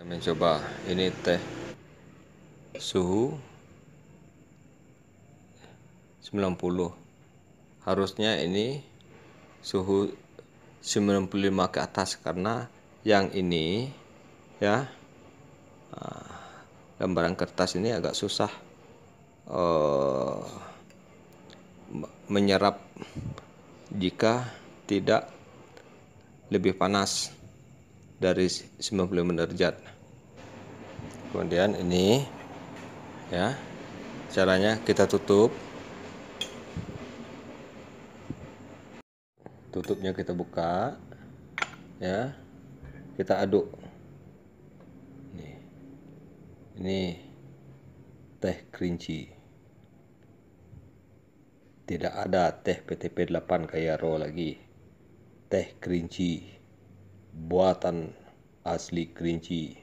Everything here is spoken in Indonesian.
kami coba ini teh suhu 90 harusnya ini suhu 95 ke atas karena yang ini ya lembaran ah, kertas ini agak susah uh, menyerap jika tidak lebih panas dari 90 derajat kemudian ini ya caranya kita tutup tutupnya kita buka ya kita aduk nih ini teh kerinci tidak ada teh PTP 8 kayak ro lagi teh kerinci buatan asli kerinci